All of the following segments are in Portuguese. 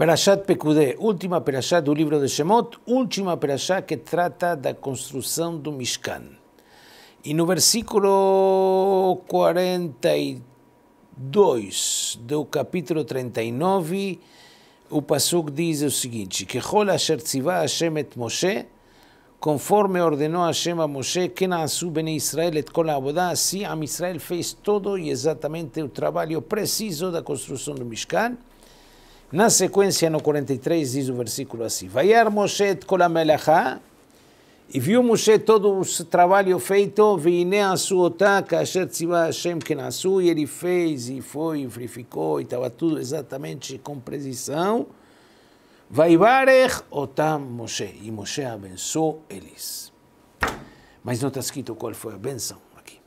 Perashat Pekudé, última Perashat do livro de Shemot, última Perashat que trata da construção do Mishkan. E no versículo 42 do capítulo 39, o Pasuk diz o seguinte: Que Chol asher tziva Hashem et Moshe, conforme ordenou Hashem a Moshe, que nasceu ben Israel et kol avodah, assim Am Israel fez todo e exatamente o trabalho preciso da construção do Mishkan. Na sequência, no 43, diz o versículo assim: Vaiar Moshe et kolamelachá, e viu Moshe todo o trabalho feito, vine asuotaka, asher tziva Hashem kenasu, e ele fez, e foi, e verificou, e estava tudo exatamente com precisão. Vaibarech otam Moshe, e Moshe abençoou eles. Mas não está escrito qual foi a benção aqui.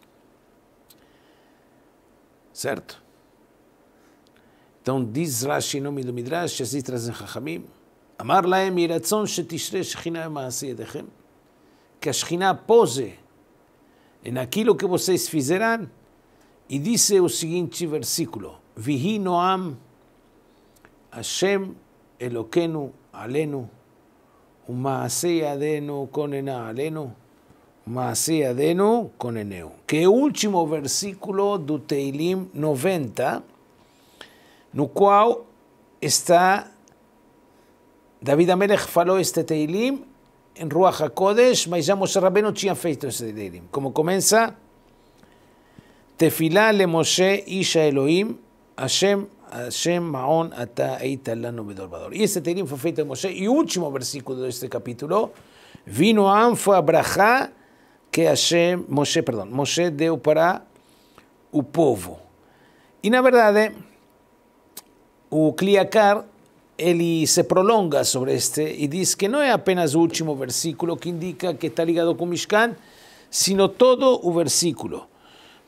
Certo? Então diz Rashi, no meio do Midrash, assim trazem Chachamim, אמר להם, יהי רצון shechina שכינה במעשה ידיכם, que a shechina pose em aquilo que vocês fizeram, e disse o seguinte versículo, Vihi Noam, Hashem Elokenu Alenu, Umaase Adenu Konena Alenu, Umaase Adenu Koneneu. Que é o último versículo do Teilim 90, no qual está David Amelech falou este Teilim em Ruach HaKodesh, mas já Moshe Rabbeinu tinha feito este Teilim. Como começa? Tefilá le Moshe Isha Elohim Hashem Hashem Maon Ata Eita Lanu Bedorvador. E este Teilim foi feito em Moshe. E o último versículo deste capítulo, Vino Anfa Abrahá que Hashem, Moshe, perdão, Moshe deu para o povo. E na verdade... El él se prolonga sobre este y dice que no es apenas el último versículo que indica que está ligado con Mishkan, sino todo el versículo.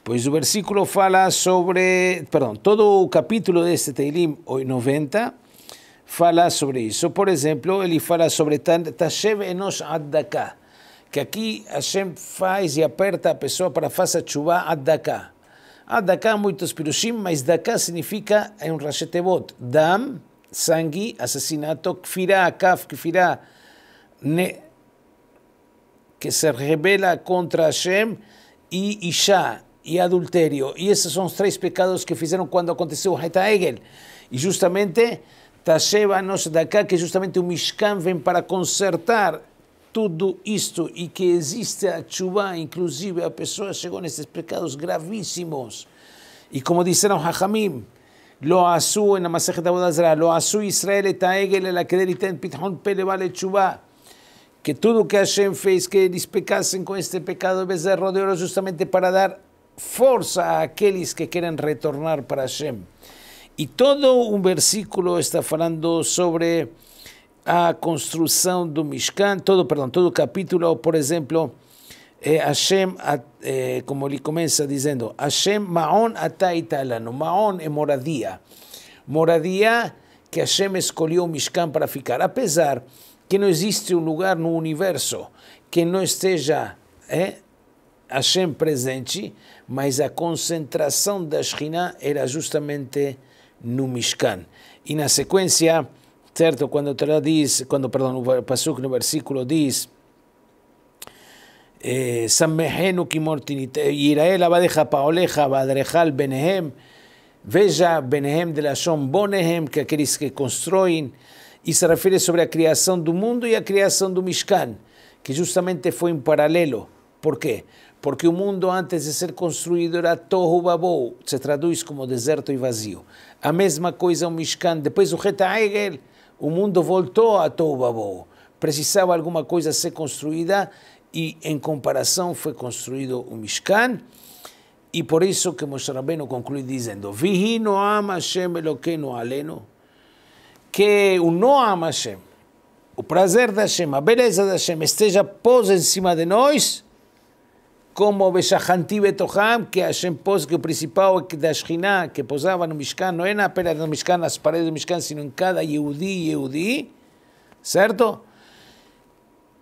Pues el versículo fala sobre, perdón, todo el capítulo de este Teilim, hoy 90, fala sobre eso. Por ejemplo, él fala sobre Tashev Enosh Addaka, que aquí Hashem faz y aperta a pessoa para fazer chuva Addaka. Ah, Daká muitos mais mas Daká significa un um bot. Dam, sangui, asesinato, kfirá, kaf, kfirá, ne, que se rebela contra Hashem, y Isha, y adulterio. Y esses son los três pecados que hicieron cuando aconteceu o Egel. Y justamente, Tasheva nos Daká, que justamente un Mishkan ven para consertar todo isto e que existe a chubá, inclusive a que chegou estos pecados gravísimos. Y como disseram Hachamim, lo asu de la Abodazra, lo asu Israel et Aegel el Akedeliten Pithon vale Chuba Que todo que Hashem face que eles con con este pecado en vez de rodearlo justamente para dar fuerza a aquellos que quieren retornar para Hashem. Y todo un versículo está hablando sobre a construção do Mishkan, todo, perdão, todo o capítulo, por exemplo, é, Hashem, é, como ele começa dizendo, Hashem Maon Ataitalano, Maon é moradia, moradia que Hashem escolheu o Mishkan para ficar, apesar que não existe um lugar no universo que não esteja é, Hashem presente, mas a concentração da shina era justamente no Mishkan. E na sequência, Certo? Quando a Torá diz, quando, perdão, o Passuc no versículo diz, eh, Sammehenu kimortinit, Yirael abadeja paoleja, badrejal benehem, veja benehem de lashon bonehem, que aqueles que constroem, e se refere sobre a criação do mundo e a criação do Mishkan, que justamente foi em paralelo. Por quê? Porque o mundo antes de ser construído era Tohu Babou, se traduz como deserto e vazio. A mesma coisa o Mishkan, depois o Reta Egel, o mundo voltou a Toubabou. Precisava alguma coisa ser construída e, em comparação, foi construído o Mishkan. E por isso que Moshe Rabbeinu conclui dizendo: Vihi Noam Hashem Elokeinu Aleno. Que o Noam Hashem, o prazer da Hashem, a beleza da Hashem esteja pôs em cima de nós como Beshachanti Betoham, que é Hashem pôs que o principal é da Shekhinah que posava no Mishkan, não é na apenas no Mishkan, nas paredes do Mishkan, sino em cada Yehudi Yehudi, certo?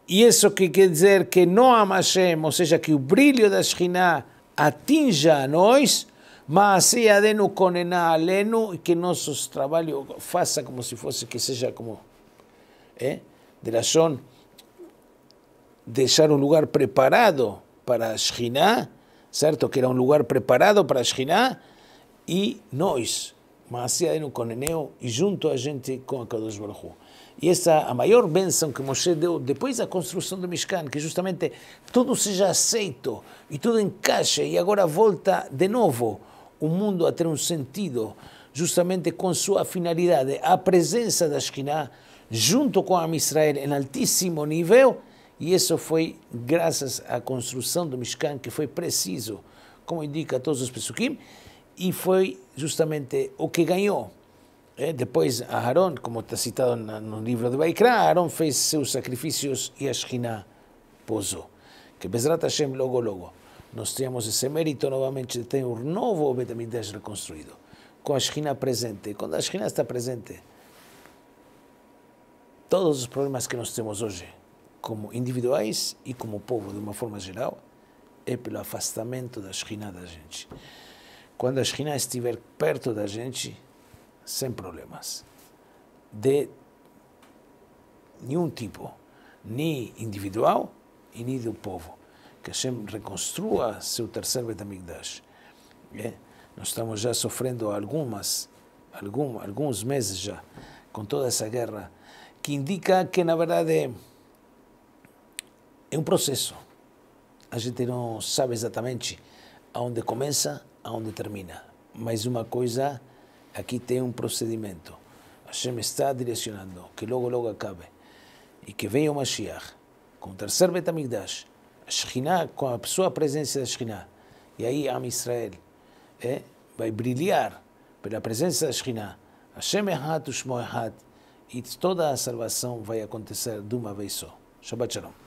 E isso que quer dizer que Noam Hashem, ou seja, que o brilho da Shekhinah atinja a nós, mas e assim, adenu conená aleno, e que nossos trabalhos faça como se fosse, que seja como, é? de razão, deixar um lugar preparado para Shekhinah, certo? Que era um lugar preparado para Shekhinah, e nós, Maasiadenu Koneneu, e junto a gente com a Kadosh Baruch E essa a maior bênção que Moshe deu depois da construção do Mishkan, que justamente tudo seja aceito e tudo encaixe, e agora volta de novo o mundo a ter um sentido, justamente com sua finalidade, a presença da Shekhinah junto com a Israel em altíssimo nível, e isso foi graças à construção do Mishkan, que foi preciso, como indica todos os Pesukim, e foi justamente o que ganhou. É, depois, Aharon, como está citado no livro de Baikra, Aharon fez seus sacrifícios e a Shekhinah pousou. Que Bezrat Hashem, logo, logo, nós temos esse mérito novamente de ter um novo Betamidash reconstruído, com a Shekhinah presente. Quando a Shekhinah está presente, todos os problemas que nós temos hoje como individuais e como povo de uma forma geral, é pelo afastamento da Shekhinah da gente. Quando a Shekhinah estiver perto da gente, sem problemas, de nenhum tipo, nem individual e nem do povo. Que Hashem reconstrua seu terceiro Betamigdash. É? Nós estamos já sofrendo algumas, algum, alguns meses já com toda essa guerra, que indica que, na verdade, é um processo. A gente não sabe exatamente aonde começa, aonde termina. Mas uma coisa, aqui tem um procedimento. Hashem está direcionando, que logo, logo acabe. E que venha o Mashiach, com o terceiro Betamigdash, a Shekhinah, com a sua presença da Shekhinah. E aí, Am Israel é, vai brilhar pela presença da Shekhinah. Hashem Echad, Ushmo Echad. E toda a salvação vai acontecer de uma vez só. Shabbat Shalom.